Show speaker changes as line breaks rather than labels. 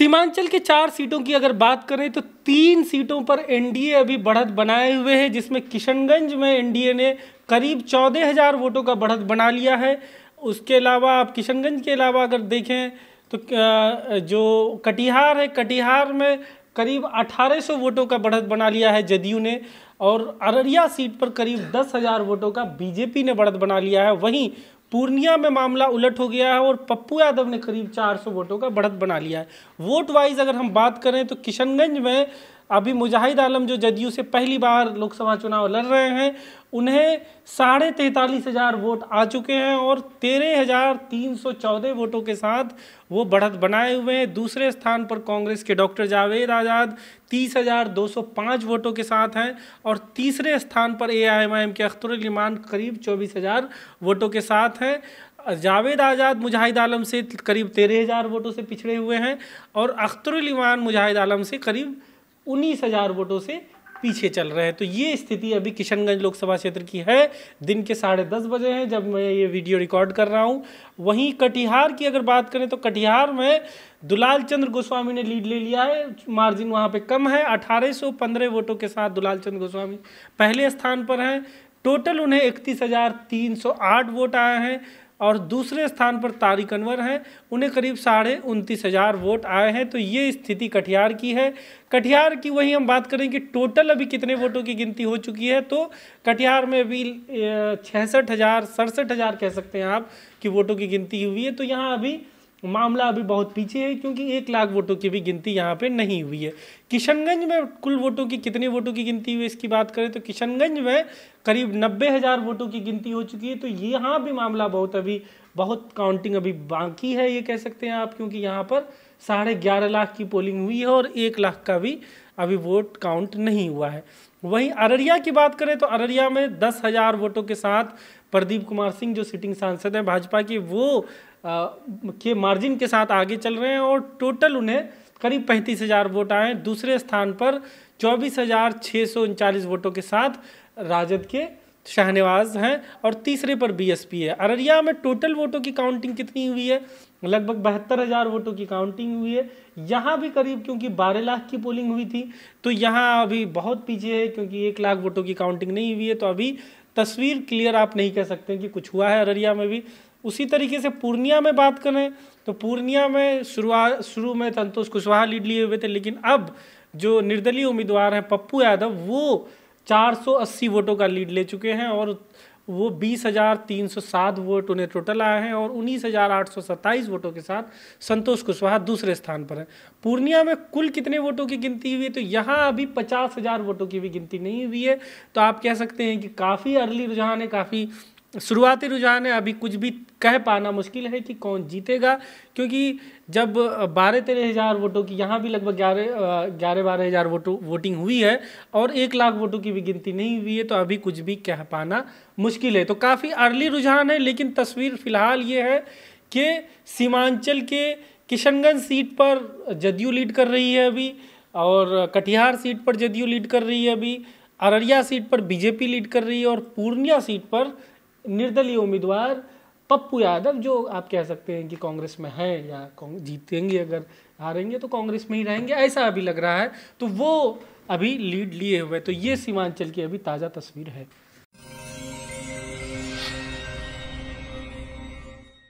सीमांचल के चार सीटों की अगर बात करें तो तीन सीटों पर एनडीए अभी बढ़त बनाए हुए हैं जिसमें किशनगंज में एनडीए ने करीब चौदह हजार वोटों का बढ़त बना लिया है उसके अलावा आप किशनगंज के अलावा अगर देखें तो जो कटिहार है कटिहार में करीब 1800 वोटों का बढ़त बना लिया है जदयू ने और अररिया सीट पर करीब 10,000 वोटों का बीजेपी ने बढ़त बना लिया है वहीं पूर्णिया में मामला उलट हो गया है और पप्पू यादव ने करीब 400 वोटों का बढ़त बना लिया है वोट वाइज अगर हम बात करें तो किशनगंज में अभी मुजाहिद आलम जो जदयू से पहली बार लोकसभा चुनाव लड़ रहे हैं उन्हें साढ़े तैंतालीस हज़ार वोट आ चुके हैं और तेरह हज़ार तीन सौ चौदह वोटों के साथ वो बढ़त बनाए हुए हैं दूसरे स्थान पर कांग्रेस के डॉक्टर जावेद आज़ाद तीस हज़ार दो सौ पाँच वोटों के साथ हैं और तीसरे स्थान पर ए आई एम आई एम के अख्तरमान करीब चौबीस हज़ार वोटों के साथ हैं जावेद आज़ाद मुजाहिद आलम से करीब तेरह हज़ार वोटों से पिछड़े हुए हैं और अख्तरमान मुजाहिद आलम से करीब उन्नीस हजार वोटों से पीछे चल रहे हैं तो ये स्थिति अभी किशनगंज लोकसभा क्षेत्र की है दिन के साढ़े दस बजे हैं जब मैं ये वीडियो रिकॉर्ड कर रहा हूँ वहीं कटिहार की अगर बात करें तो कटिहार में दुलाल चंद्र गोस्वामी ने लीड ले लिया है मार्जिन वहाँ पे कम है अठारह सौ पंद्रह वोटों के साथ दुलाल चंद्र गोस्वामी पहले स्थान पर हैं टोटल उन्हें इकतीस हजार तीन सौ आठ वोट आए हैं और दूसरे स्थान पर तारिक अनवर हैं उन्हें करीब साढ़े उनतीस हज़ार वोट आए हैं तो ये स्थिति कटिहार की है कटिहार की वही हम बात करें कि टोटल अभी कितने वोटों की गिनती हो चुकी है तो कटिहार में अभी छसठ हज़ार सड़सठ हज़ार कह सकते हैं आप कि वोटों की गिनती हुई है तो यहाँ अभी मामला अभी बहुत पीछे है क्योंकि एक लाख वोटों की भी गिनती यहाँ पे नहीं हुई है किशनगंज में कुल वोटों की कितने वोटों की गिनती हुई इसकी बात करें तो किशनगंज में करीब नब्बे हज़ार वोटों की गिनती हो चुकी है तो यहाँ भी मामला बहुत अभी बहुत काउंटिंग अभी बाकी है ये कह सकते हैं आप क्योंकि यहाँ पर साढ़े ग्यारह लाख की पोलिंग हुई है और एक लाख का भी अभी वोट काउंट नहीं हुआ है वहीं अररिया की बात करें तो अररिया में दस हजार वोटों के साथ प्रदीप कुमार सिंह जो सिटिंग सांसद हैं भाजपा के वो आ, के मार्जिन के साथ आगे चल रहे हैं और टोटल उन्हें करीब पैंतीस हजार वोट आए दूसरे स्थान पर चौबीस हजार छः सौ उनचालीस वोटों के साथ राजद के शाहनवाज हैं और तीसरे पर बीएसपी है अररिया में टोटल वोटों की काउंटिंग कितनी हुई है लगभग बहत्तर हज़ार वोटों की काउंटिंग हुई है यहाँ भी करीब क्योंकि बारह लाख की पोलिंग हुई थी तो यहाँ अभी बहुत पीछे है क्योंकि एक लाख वोटों की काउंटिंग नहीं हुई है तो अभी तस्वीर क्लियर आप नहीं कह सकते कि कुछ हुआ है अररिया में भी उसी तरीके से पूर्णिया में बात करें तो पूर्णिया में शुरुआत शुरू में संतोष कुशवाहा लीड लिए हुए थे लेकिन अब जो निर्दलीय उम्मीदवार हैं पप्पू यादव वो 480 वोटों का लीड ले चुके हैं और वो 20,307 वोट उन्हें टोटल आए हैं और 19,827 वोटों के साथ संतोष कुशवाहा दूसरे स्थान पर है पूर्णिया में कुल कितने वोटों की गिनती हुई है तो यहाँ अभी 50,000 वोटों की भी गिनती नहीं हुई है तो आप कह सकते हैं कि काफ़ी अर्ली रुझान है काफ़ी शुरुआती रुझान है अभी कुछ भी कह पाना मुश्किल है कि कौन जीतेगा क्योंकि जब बारह तेरह हज़ार वोटों की यहाँ भी लगभग ग्यारह ग्यारह बारह हज़ार वोटों वोटिंग हुई है और एक लाख वोटों की भी गिनती नहीं हुई है तो अभी कुछ भी कह पाना मुश्किल है तो काफ़ी अर्ली रुझान है लेकिन तस्वीर फिलहाल ये है कि सीमांचल के किशनगंज सीट पर जदयू लीड कर रही है अभी और कटिहार सीट पर जदयू लीड कर रही है अभी अररिया सीट पर बीजेपी लीड कर रही है और पूर्णिया सीट पर निर्दलीय उम्मीदवार पप्पू यादव जो आप कह सकते हैं कि कांग्रेस में है या जीतेंगे अगर हारेंगे तो कांग्रेस में ही रहेंगे ऐसा अभी लग रहा है तो वो अभी लीड लिए हुए तो ये सीमांचल की अभी ताज़ा तस्वीर है